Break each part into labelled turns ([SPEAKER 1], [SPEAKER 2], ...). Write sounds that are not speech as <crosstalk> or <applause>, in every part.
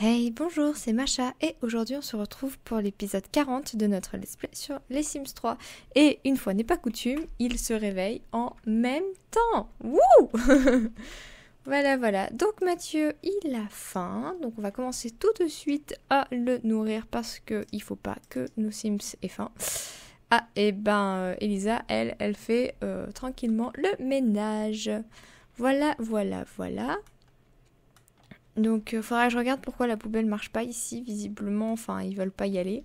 [SPEAKER 1] Hey, bonjour, c'est Macha et aujourd'hui on se retrouve pour l'épisode 40 de notre Let's Play sur les Sims 3. Et une fois n'est pas coutume, il se réveille en même temps. Wouh <laughs> Voilà, voilà. Donc Mathieu, il a faim. Donc on va commencer tout de suite à le nourrir parce qu'il ne faut pas que nos Sims aient faim. Ah, et eh ben euh, Elisa, elle, elle fait euh, tranquillement le ménage. Voilà, voilà, voilà. Donc il euh, faudra que je regarde pourquoi la poubelle marche pas ici, visiblement, enfin ils veulent pas y aller.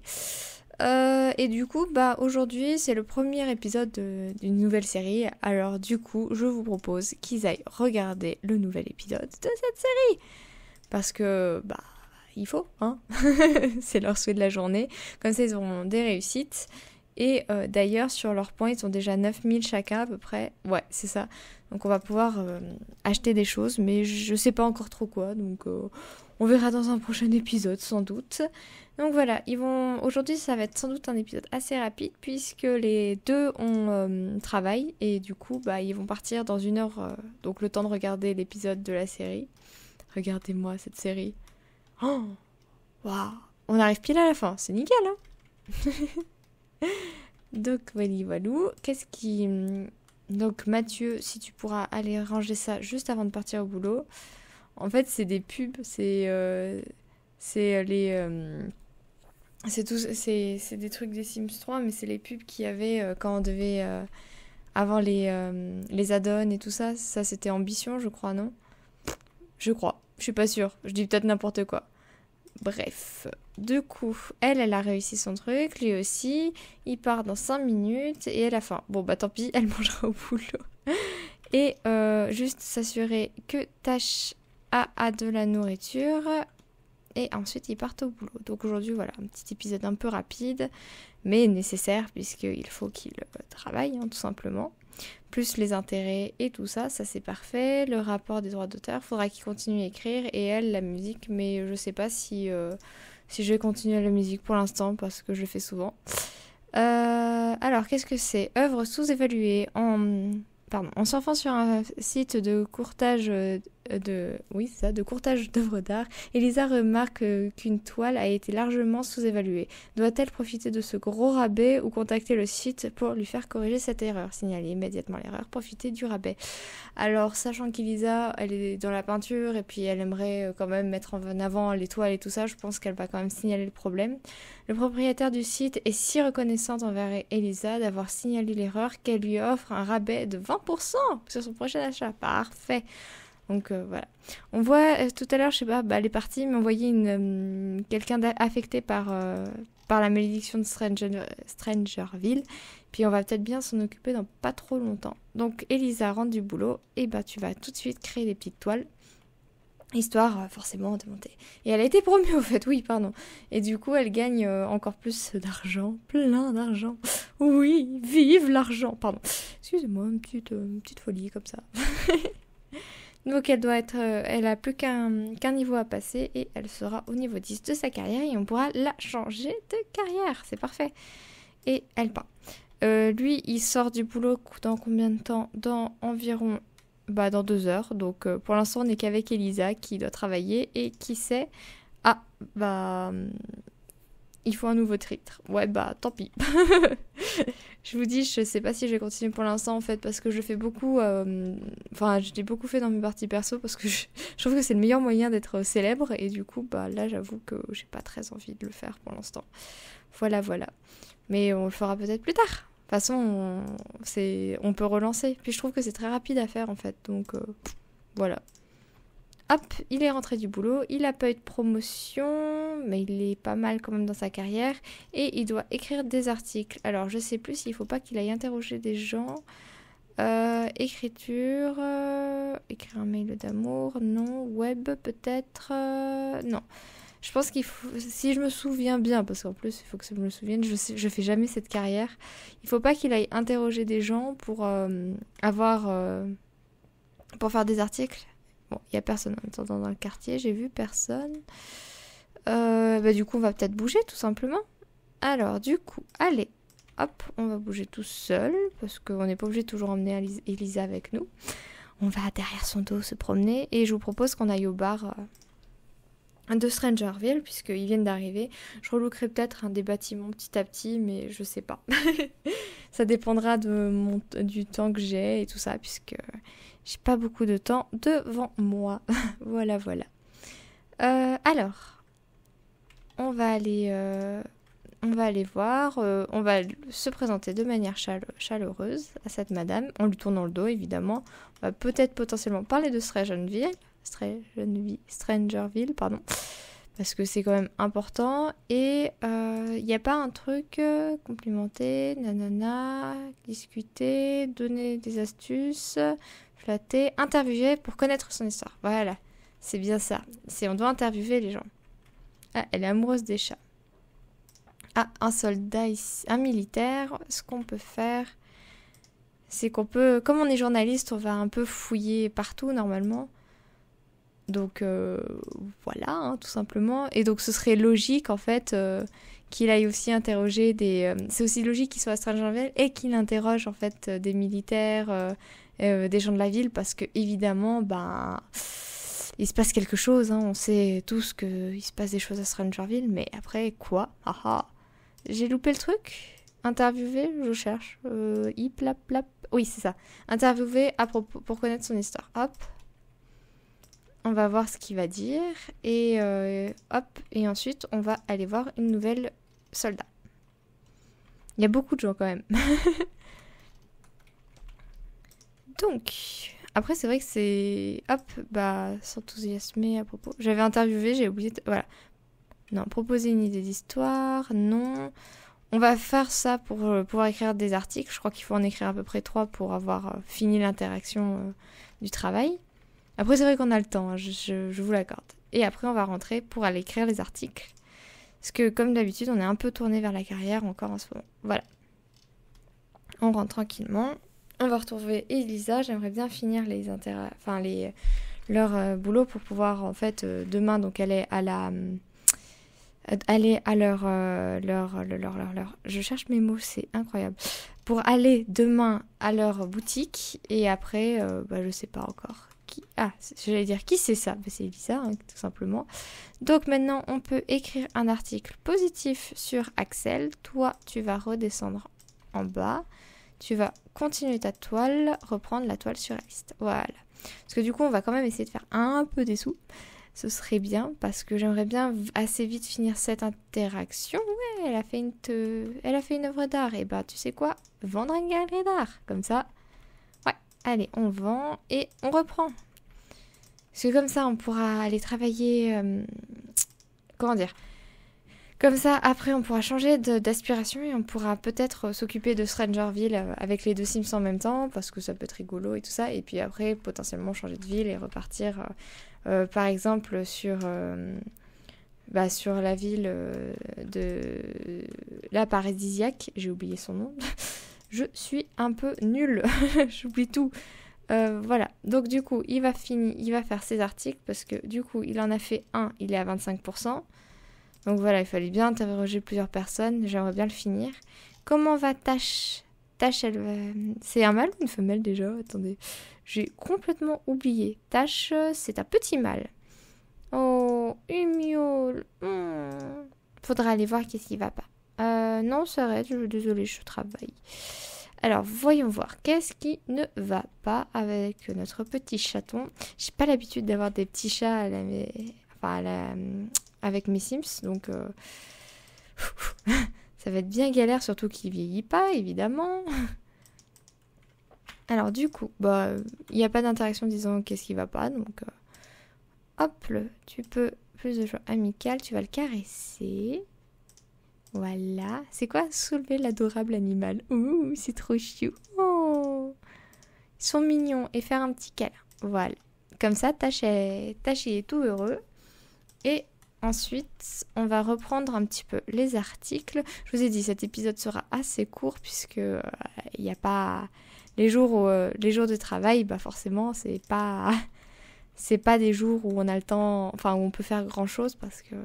[SPEAKER 1] Euh, et du coup, bah aujourd'hui c'est le premier épisode d'une nouvelle série, alors du coup je vous propose qu'ils aillent regarder le nouvel épisode de cette série. Parce que bah il faut, hein <laughs> c'est leur souhait de la journée, comme ça ils auront des réussites et euh, d'ailleurs, sur leur point, ils ont déjà 9000 chacun à peu près. Ouais, c'est ça. Donc on va pouvoir euh, acheter des choses, mais je sais pas encore trop quoi. Donc euh, on verra dans un prochain épisode sans doute. Donc voilà, ils vont aujourd'hui ça va être sans doute un épisode assez rapide puisque les deux ont travail et du coup bah ils vont partir dans une heure donc le temps de regarder l'épisode de la série. Regardez-moi cette série. Oh Waouh On arrive pile à la fin, c'est nickel hein <laughs> <laughs> Donc, Qu'est-ce qui. Hum, donc, Mathieu, si tu pourras aller ranger ça juste avant de partir au boulot. En fait, c'est des pubs, c'est. Euh, c'est euh, les. Hum, c'est tous c'est des trucs des Sims 3 mais c'est les pubs qu'il y avait euh, quand on devait avant les hum, les add-ons et tout ça ça c'était ambition je crois non je crois je suis pas sûre je dis peut-être n'importe quoi Bref, de coup, elle, elle a réussi son truc, lui aussi. Il part dans 5 minutes et elle la fin Bon, bah tant pis, <laughs> elle mangera au boulot. Et euh, juste s'assurer que Tash a, a, de la nourriture. Et ensuite, il part au boulot. Donc aujourd'hui, voilà, un petit épisode un peu rapide, mais nécessaire, puisqu'il faut qu'il euh, travaille, hein, tout simplement plus les intérêts et tout ça, ça c'est parfait. Le rapport des droits d'auteur, faudra qu'il continue à écrire et elle la musique, mais je sais pas si, euh, si je vais continuer la musique pour l'instant parce que je le fais souvent. Euh, alors qu'est-ce que c'est Œuvre sous-évaluée en pardon, on s'enfonce sur un site de courtage euh, de, oui, ça, de courtage d'œuvres d'art, Elisa remarque euh, qu'une toile a été largement sous-évaluée. Doit-elle profiter de ce gros rabais ou contacter le site pour lui faire corriger cette erreur Signaler immédiatement l'erreur, profiter du rabais. Alors, sachant qu'Elisa, elle est dans la peinture et puis elle aimerait euh, quand même mettre en avant les toiles et tout ça, je pense qu'elle va quand même signaler le problème. Le propriétaire du site est si reconnaissant envers Elisa d'avoir signalé l'erreur qu'elle lui offre un rabais de 20% sur son prochain achat. Parfait. Donc euh, voilà. On voit euh, tout à l'heure, je sais pas, bah, est partie, m'envoyer une voyait euh, quelqu'un affecté par par la malédiction de Stranger, Strangerville. Puis on va peut-être bien s'en occuper dans pas trop longtemps. Donc Elisa rentre du boulot et eh bah tu vas tout de suite créer des petites toiles histoire forcément de monter. Et elle a été promue au fait, oui, pardon. Et du coup, elle gagne encore plus d'argent, plein d'argent. Oui, vive l'argent, pardon. Excusez-moi, une petite, une petite folie comme ça. <laughs> Donc elle doit être, euh, elle a plus qu'un niveau à passer et elle sera au niveau 10 de sa carrière et on pourra la changer de carrière, c'est parfait. Et elle part. Euh, lui, il sort du boulot dans combien de temps Dans environ, bah dans deux heures. Donc euh, pour l'instant on n'est qu'avec Elisa qui doit travailler et qui sait, ah bah hum, il faut un nouveau titre. Ouais bah tant pis. <laughs> je vous dis, je sais pas si je vais continuer pour l'instant en fait, parce que je fais beaucoup. Euh, enfin, je l'ai beaucoup fait dans mes parties perso parce que <laughs> je, trouve que c'est le meilleur moyen d'être célèbre et du coup, bah là, j'avoue que j'ai pas très envie de le faire pour l'instant. Voilà, voilà. Mais on le fera peut-être plus tard. De toute façon, on, on peut relancer. Puis je trouve que c'est très rapide à faire en fait, donc euh, voilà. Hop, il est rentré du boulot, il n'a pas eu de promotion, mais il est pas mal quand même dans sa carrière, et il doit écrire des articles. Alors je sais plus s'il faut pas qu'il aille interroger des gens. Euh, écriture, euh, écrire un mail d'amour, non, web peut-être, euh, non. Je pense qu'il faut, si je me souviens bien, parce qu'en plus il faut que je me souvienne, je, sais, fais jamais cette carrière, il faut pas qu'il aille interroger des gens pour avoir, pour faire des articles Bon, il n'y a personne en attendant dans le quartier, j'ai vu personne. Euh, bah, du coup, on va peut-être bouger tout simplement. Alors, du coup, allez, hop, on va bouger tout seul parce qu'on n'est pas obligé de toujours emmener Elisa avec nous. On va derrière son dos se promener et je vous propose qu'on aille au bar euh, de Strangerville puisqu'ils viennent d'arriver. Je relouquerai peut-être un des bâtiments petit à petit, mais je sais pas. <laughs> ça dépendra du temps que j'ai et tout ça puisque j'ai pas beaucoup de temps devant moi. <laughs> voilà, voilà. Euh, alors, on va aller, euh, on va aller voir. Euh, on va se présenter de manière chaleureuse à cette madame, en lui tournant le dos, évidemment. On va peut-être potentiellement parler de Strangerville, Strangerville, pardon, parce que c'est quand même important. Et il n'y a pas un truc complimenter, nanana, discuter, donner des astuces. Flatté, interviewer pour connaître son histoire. Voilà, c'est bien ça. C'est on doit interviewer les gens. Ah, elle est amoureuse des chats. Ah, un soldat ici, un militaire. Ce qu'on peut faire, c'est qu'on peut, comme on est journaliste, on va un peu fouiller partout normalement. Donc euh, voilà, hein, tout simplement. Et donc ce serait logique en fait. Euh, qu'il aille aussi interroger des... Euh, c'est aussi logique qu'il soit à Strangerville et qu'il interroge en fait euh, des militaires, euh, des gens de la ville, parce que évidemment, ben il se passe quelque chose. Hein. On sait tous qu'il se passe des choses à Strangerville, mais après, quoi ah, ah, J'ai loupé le truc Interviewé, je cherche. hip, lap, Oui, c'est ça. Interviewé à propos, pour connaître son histoire. Hop. On va voir ce qu'il va dire. Et hop. Et ensuite, on va aller voir une nouvelle Soldat. Il y a beaucoup de gens quand même. <laughs> Donc, après, c'est vrai que c'est. Hop, bah, s'enthousiasmer à propos. J'avais interviewé, j'ai oublié. De... Voilà. Non, proposer une idée d'histoire, non. On va faire ça pour euh, pouvoir écrire des articles. Je crois qu'il faut en écrire à peu près trois pour avoir euh, fini l'interaction euh, du travail. Après, c'est vrai qu'on a le temps, hein, je vous l'accorde. Et après, on va rentrer pour aller écrire les articles. Parce que comme d'habitude, on est un peu tourné vers la carrière encore en ce moment. Voilà. On rentre tranquillement. On va retrouver Elisa. J'aimerais bien finir les intérêts, enfin les leur euh, boulot pour pouvoir en fait euh, demain donc aller à la euh, aller à leur, leur, leur, leur, je cherche mes mots c'est incroyable pour aller demain à leur boutique et après je bah, je sais pas encore ah, j'allais dire qui c'est ça C'est Elisa, hein, tout simplement. Donc maintenant, on peut écrire un article positif sur Axel. Toi, tu vas redescendre en bas. Tu vas continuer ta toile, reprendre la toile sur la Voilà. Parce que du coup, on va quand même essayer de faire un peu des sous. Ce serait bien parce que j'aimerais bien assez vite finir cette interaction. Ouais, elle a fait une, elle a fait une œuvre d'art. Et eh bah, ben, tu sais quoi Vendre une galerie d'art. Comme ça, ouais Allez, on vend et on reprend. Parce que comme ça, on pourra aller travailler... Euh, comment dire comme ça, après, on pourra changer d'aspiration et on pourra peut-être s'occuper de Strangerville euh, avec les deux Sims en même temps, parce que ça peut être rigolo et tout ça. Et puis après, potentiellement changer de ville et repartir, euh, par exemple, sur, bah, la ville de la paradisiaque. J'ai oublié son nom. <laughs> Je suis un peu nulle. <laughs> J'oublie tout. Euh, voilà, donc du coup, il va finir, il va faire ses articles parce que du coup, il en a fait un, il est à 25%. Donc voilà, il fallait bien interroger plusieurs personnes, j'aimerais bien le finir. Comment va Tache Tache, elle C'est un mâle ou une femelle déjà Attendez, j'ai complètement oublié. Tache, c'est un petit mâle. Oh, humio. Hmm. Faudra aller voir qu'est-ce qui va pas. Euh, non, ça arrête, je... désolée, je travaille. Alors, voyons voir, qu'est-ce qui ne va pas avec notre petit chaton J'ai pas l'habitude d'avoir des petits chats avec mes Sims, donc euh, <laughs> ça va être bien galère, surtout qu'il vieillit pas, évidemment. <laughs> Alors du coup, bah, il n'y a pas d'interaction disant qu'est-ce qui va pas, donc euh, hop, tu peux plus de choix amical, tu vas le caresser. Voilà. C'est quoi soulever l'adorable animal Ouh, c'est trop chou. Oh. Ils sont mignons. Et faire un petit câlin. Voilà. Comme ça, Tachi est tout heureux. Et ensuite, on va reprendre un petit peu les articles. Je vous ai dit, cet épisode sera assez court puisque euh, il n'y a pas les jours, euh, les jours de travail. Bah forcément, c'est pas <laughs> c'est pas des jours où on a le temps, enfin où on peut faire grand chose parce que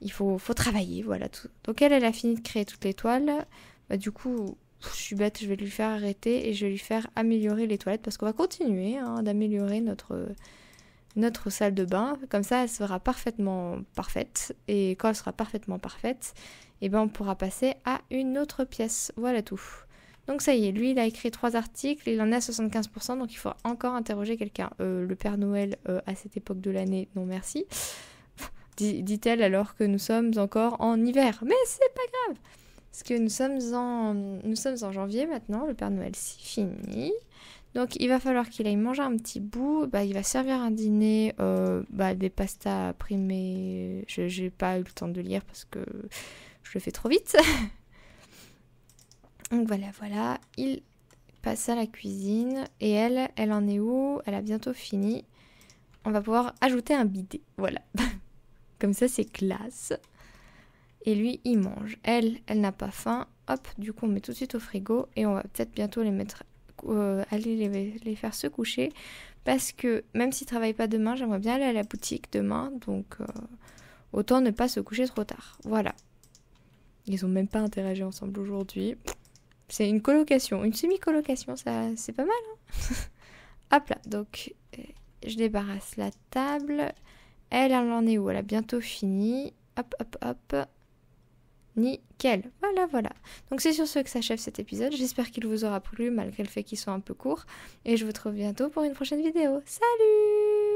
[SPEAKER 1] il faut, faut travailler, voilà tout. Donc elle, elle a fini de créer les toiles. Bah, du coup, je suis bête, je vais lui faire arrêter et je vais lui faire améliorer les toilettes parce qu'on va continuer hein, d'améliorer notre, notre salle de bain. Comme ça, elle sera parfaitement parfaite. Et quand elle sera parfaitement parfaite, et eh ben, on pourra passer à une autre pièce. Voilà tout. Donc ça y est, lui, il a écrit trois articles, il en a 75%, donc il faut encore interroger quelqu'un. Euh, le Père Noël, euh, à cette époque de l'année, non merci dit-elle alors que nous sommes encore en hiver. Mais c'est pas grave, parce que nous sommes en, nous sommes en janvier maintenant, le Père Noël s'est fini. Donc il va falloir qu'il aille manger un petit bout, bah, il va servir un dîner, euh, bah, des pastas primées. je n'ai pas eu le temps de lire parce que je le fais trop vite. <laughs> Donc voilà, voilà, il passe à la cuisine et elle, elle en est où Elle a bientôt fini. On va pouvoir ajouter un bidet, voilà. <laughs> Comme ça, c'est classe. Et lui, il mange. Elle, elle n'a pas faim. Hop, du coup, on met tout de suite au frigo et on va peut-être bientôt les mettre, euh, aller les, faire se coucher. Parce que même s'ils ne travaillent pas demain, j'aimerais bien aller à la boutique demain. Donc, euh, autant ne pas se coucher trop tard. Voilà. Ils n'ont même pas interagi ensemble aujourd'hui. C'est une colocation, une semi-colocation, ça, c'est pas mal. Hein. <laughs> Hop là, donc euh, je débarrasse la table. Elle, elle en est où Elle a bientôt fini. Hop, hop, hop. Nickel. Voilà, voilà. Donc c'est sur ce que s'achève cet épisode. J'espère qu'il vous aura plu malgré le fait qu'ils soit un peu courts. Et je vous retrouve bientôt pour une prochaine vidéo. Salut